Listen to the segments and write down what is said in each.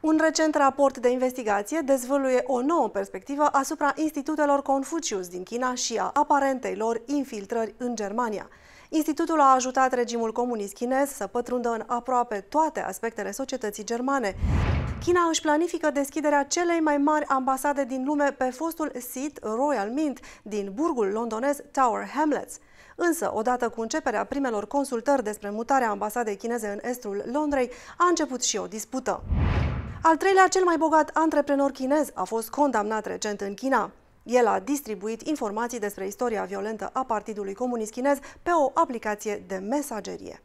Un recent raport de investigație dezvăluie o nouă perspectivă asupra institutelor Confucius din China și a aparentei lor infiltrări în Germania. Institutul a ajutat regimul comunist chinez să pătrundă în aproape toate aspectele societății germane. China își planifică deschiderea celei mai mari ambasade din lume pe fostul sit Royal Mint din burgul londonez Tower Hamlets. Însă, odată cu începerea primelor consultări despre mutarea ambasadei chineze în estul Londrei, a început și o dispută. Al treilea, cel mai bogat antreprenor chinez a fost condamnat recent în China. El a distribuit informații despre istoria violentă a Partidului Comunist Chinez pe o aplicație de mesagerie.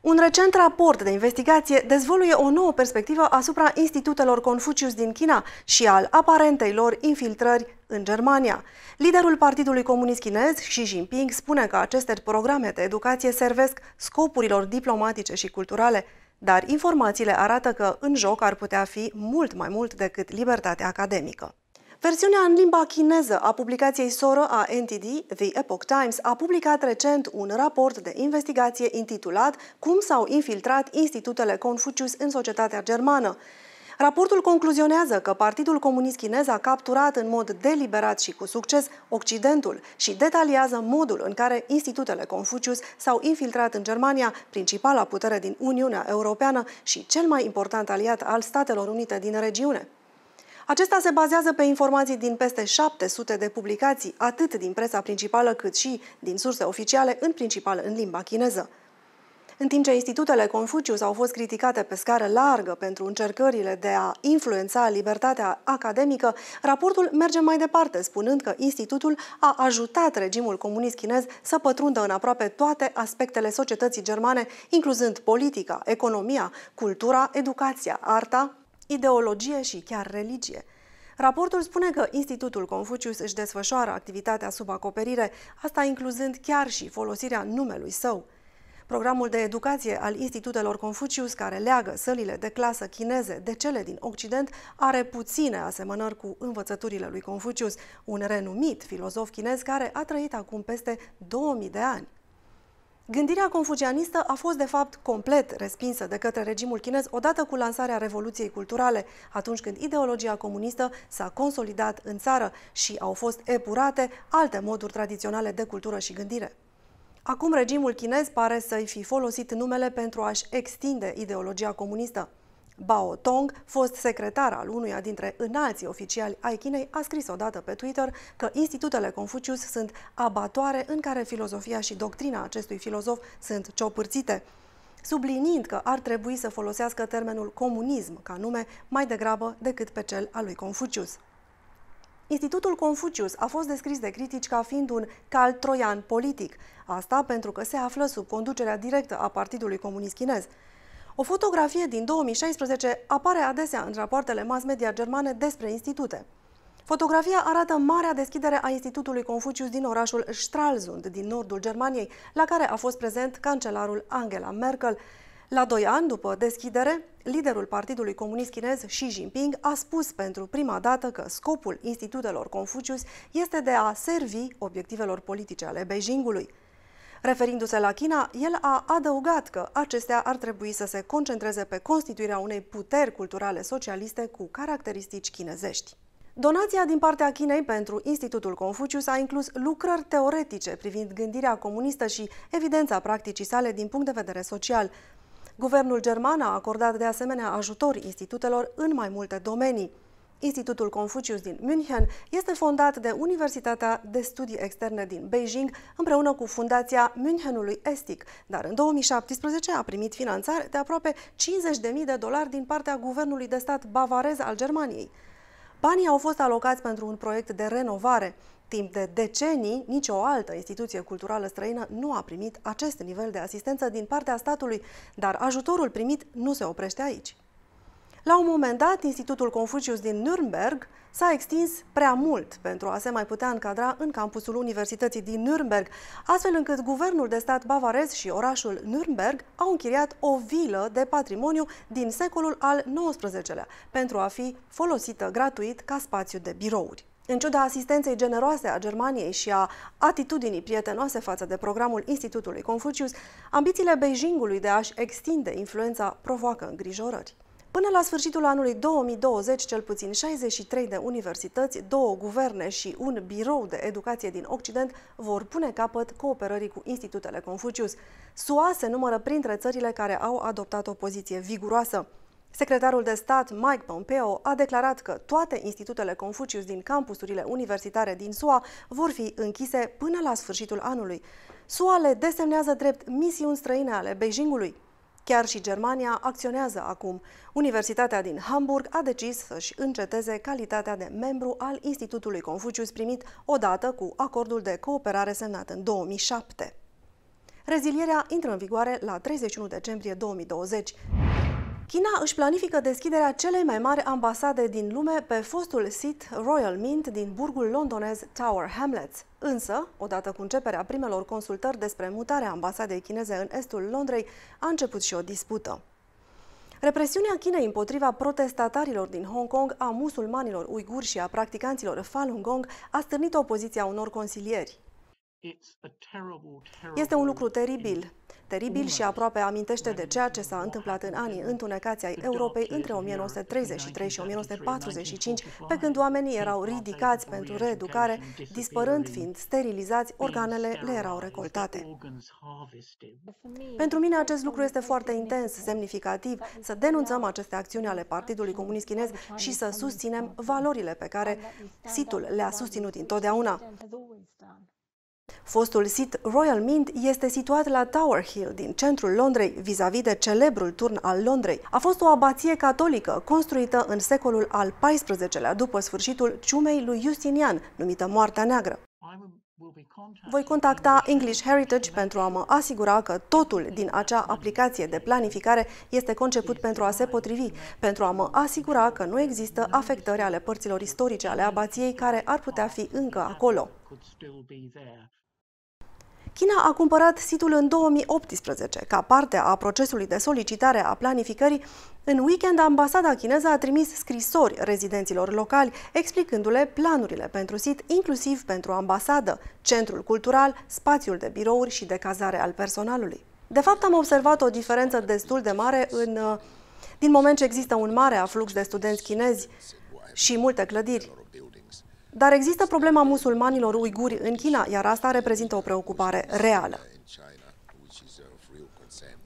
Un recent raport de investigație dezvăluie o nouă perspectivă asupra institutelor Confucius din China și al aparentei lor infiltrări în Germania. Liderul Partidului Comunist Chinez, Xi Jinping, spune că aceste programe de educație servesc scopurilor diplomatice și culturale, dar informațiile arată că în joc ar putea fi mult mai mult decât libertatea academică. Versiunea în limba chineză a publicației soră a NTD, The Epoch Times, a publicat recent un raport de investigație intitulat Cum s-au infiltrat institutele Confucius în societatea germană. Raportul concluzionează că Partidul Comunist Chinez a capturat în mod deliberat și cu succes Occidentul și detaliază modul în care institutele Confucius s-au infiltrat în Germania, principala putere din Uniunea Europeană și cel mai important aliat al Statelor Unite din regiune. Acesta se bazează pe informații din peste 700 de publicații, atât din presa principală cât și din surse oficiale, în principal în limba chineză. În timp ce institutele Confucius au fost criticate pe scară largă pentru încercările de a influența libertatea academică, raportul merge mai departe, spunând că institutul a ajutat regimul comunist chinez să pătrundă în aproape toate aspectele societății germane, incluzând politica, economia, cultura, educația, arta, ideologie și chiar religie. Raportul spune că Institutul Confucius își desfășoară activitatea sub acoperire, asta incluzând chiar și folosirea numelui său. Programul de educație al Institutelor Confucius, care leagă sălile de clasă chineze de cele din Occident, are puține asemănări cu învățăturile lui Confucius, un renumit filozof chinez care a trăit acum peste 2000 de ani. Gândirea confucianistă a fost, de fapt, complet respinsă de către regimul chinez odată cu lansarea Revoluției Culturale, atunci când ideologia comunistă s-a consolidat în țară și au fost epurate alte moduri tradiționale de cultură și gândire. Acum regimul chinez pare să-i fi folosit numele pentru a-și extinde ideologia comunistă. Bao Tong, fost secretar al unuia dintre înalții oficiali ai Chinei, a scris odată pe Twitter că institutele Confucius sunt abatoare în care filozofia și doctrina acestui filozof sunt ciopârțite subliniind că ar trebui să folosească termenul comunism ca nume mai degrabă decât pe cel al lui Confucius. Institutul Confucius a fost descris de critici ca fiind un cal troian politic, asta pentru că se află sub conducerea directă a Partidului Comunist Chinez. O fotografie din 2016 apare adesea în rapoartele mass media germane despre institute. Fotografia arată marea deschidere a Institutului Confucius din orașul Stralsund, din nordul Germaniei, la care a fost prezent cancelarul Angela Merkel, la doi ani după deschidere, liderul Partidului Comunist Chinez Xi Jinping a spus pentru prima dată că scopul institutelor Confucius este de a servi obiectivelor politice ale Beijingului. Referindu-se la China, el a adăugat că acestea ar trebui să se concentreze pe constituirea unei puteri culturale socialiste cu caracteristici chinezești. Donația din partea Chinei pentru Institutul Confucius a inclus lucrări teoretice privind gândirea comunistă și evidența practicii sale din punct de vedere social, Guvernul german a acordat de asemenea ajutor institutelor în mai multe domenii. Institutul Confucius din München este fondat de Universitatea de Studii Externe din Beijing împreună cu Fundația Münchenului Estic, dar în 2017 a primit finanțare de aproape 50.000 de dolari din partea guvernului de stat bavarez al Germaniei. Banii au fost alocați pentru un proiect de renovare. Timp de decenii, nicio altă instituție culturală străină nu a primit acest nivel de asistență din partea statului, dar ajutorul primit nu se oprește aici. La un moment dat, Institutul Confucius din Nürnberg s-a extins prea mult pentru a se mai putea încadra în campusul Universității din Nürnberg, astfel încât guvernul de stat bavarez și orașul Nürnberg au închiriat o vilă de patrimoniu din secolul al XIX-lea pentru a fi folosită gratuit ca spațiu de birouri. În ciuda asistenței generoase a Germaniei și a atitudinii prietenoase față de programul Institutului Confucius, ambițiile Beijingului de a-și extinde influența provoacă îngrijorări. Până la sfârșitul anului 2020, cel puțin 63 de universități, două guverne și un birou de educație din Occident vor pune capăt cooperării cu institutele Confucius. SUA se numără printre țările care au adoptat o poziție viguroasă. Secretarul de stat Mike Pompeo a declarat că toate institutele Confucius din campusurile universitare din SUA vor fi închise până la sfârșitul anului. SUA le desemnează drept misiuni străine ale Beijingului. Chiar și Germania acționează acum. Universitatea din Hamburg a decis să-și înceteze calitatea de membru al Institutului Confucius primit odată cu acordul de cooperare semnat în 2007. Rezilierea intră în vigoare la 31 decembrie 2020. China își planifică deschiderea celei mai mari ambasade din lume pe fostul sit Royal Mint din burgul londonez Tower Hamlets. Însă, odată cu începerea primelor consultări despre mutarea ambasadei chineze în estul Londrei, a început și o dispută. Represiunea Chinei împotriva protestatarilor din Hong Kong, a musulmanilor uiguri și a practicanților Falun Gong a stârnit opoziția unor consilieri. Este un lucru teribil, teribil și aproape amintește de ceea ce s-a întâmplat în anii întunecați ai Europei între 1933 și 1945, pe când oamenii erau ridicați pentru reeducare, dispărând fiind sterilizați, organele le erau recoltate. Pentru mine acest lucru este foarte intens, semnificativ, să denunțăm aceste acțiuni ale Partidului Comunist Chinez și să susținem valorile pe care situl le-a susținut întotdeauna. Fostul sit Royal Mint este situat la Tower Hill, din centrul Londrei, vis-a-vis -vis de celebrul turn al Londrei. A fost o abație catolică construită în secolul al XIV-lea, după sfârșitul ciumei lui Justinian, numită Moartea Neagră. Voi contacta English Heritage pentru a mă asigura că totul din acea aplicație de planificare este conceput pentru a se potrivi, pentru a mă asigura că nu există afectări ale părților istorice ale abației care ar putea fi încă acolo. China a cumpărat situl în 2018. Ca parte a procesului de solicitare a planificării, în weekend ambasada chineză a trimis scrisori rezidenților locali, explicându-le planurile pentru sit, inclusiv pentru ambasadă, centrul cultural, spațiul de birouri și de cazare al personalului. De fapt, am observat o diferență destul de mare în, din moment ce există un mare aflux de studenți chinezi și multe clădiri. Dar există problema musulmanilor uiguri în China, iar asta reprezintă o preocupare reală.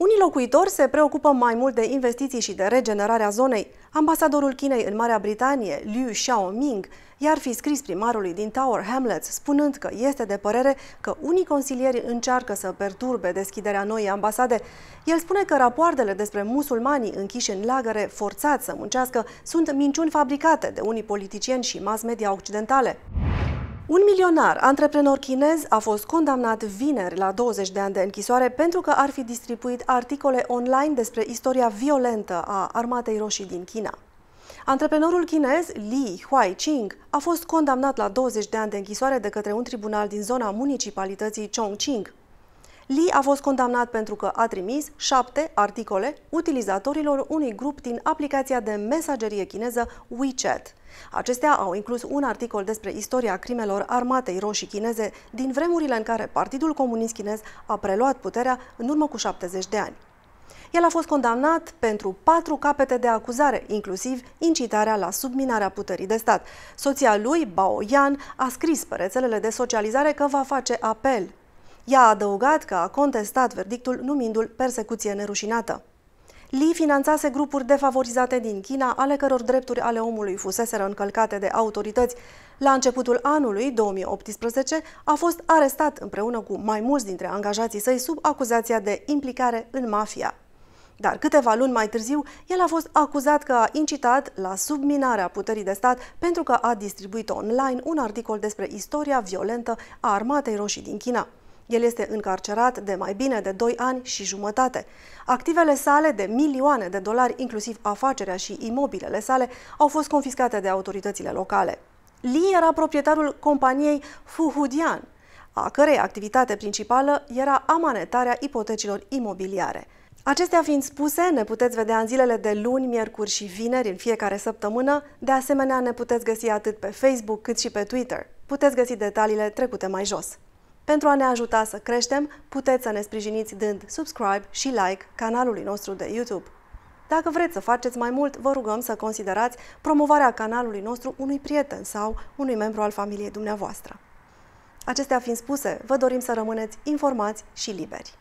Unii locuitori se preocupă mai mult de investiții și de regenerarea zonei. Ambasadorul Chinei în Marea Britanie, Liu Xiaoming, i-ar fi scris primarului din Tower Hamlets, spunând că este de părere că unii consilieri încearcă să perturbe deschiderea noii ambasade. El spune că rapoartele despre musulmanii închiși în lagăre forțați să muncească sunt minciuni fabricate de unii politicieni și mass media occidentale. Un milionar, antreprenor chinez, a fost condamnat vineri la 20 de ani de închisoare pentru că ar fi distribuit articole online despre istoria violentă a Armatei Roșii din China. Antreprenorul chinez Li Huaiqing a fost condamnat la 20 de ani de închisoare de către un tribunal din zona municipalității Chongqing. Li a fost condamnat pentru că a trimis șapte articole utilizatorilor unui grup din aplicația de mesagerie chineză WeChat. Acestea au inclus un articol despre istoria crimelor armatei roșii chineze din vremurile în care Partidul Comunist Chinez a preluat puterea în urmă cu 70 de ani. El a fost condamnat pentru patru capete de acuzare, inclusiv incitarea la subminarea puterii de stat. Soția lui, Bao Yan, a scris pe rețelele de socializare că va face apel ea a adăugat că a contestat verdictul numindu-l persecuție nerușinată. Li finanțase grupuri defavorizate din China, ale căror drepturi ale omului fuseseră încălcate de autorități. La începutul anului 2018 a fost arestat împreună cu mai mulți dintre angajații săi sub acuzația de implicare în mafia. Dar câteva luni mai târziu, el a fost acuzat că a incitat la subminarea puterii de stat pentru că a distribuit online un articol despre istoria violentă a Armatei Roșii din China. El este încarcerat de mai bine de 2 ani și jumătate. Activele sale de milioane de dolari, inclusiv afacerea și imobilele sale, au fost confiscate de autoritățile locale. Li era proprietarul companiei Fuhudian, a cărei activitate principală era amanetarea ipotecilor imobiliare. Acestea fiind spuse, ne puteți vedea în zilele de luni, miercuri și vineri în fiecare săptămână, de asemenea ne puteți găsi atât pe Facebook cât și pe Twitter. Puteți găsi detaliile trecute mai jos. Pentru a ne ajuta să creștem, puteți să ne sprijiniți dând subscribe și like canalului nostru de YouTube. Dacă vreți să faceți mai mult, vă rugăm să considerați promovarea canalului nostru unui prieten sau unui membru al familiei dumneavoastră. Acestea fiind spuse, vă dorim să rămâneți informați și liberi.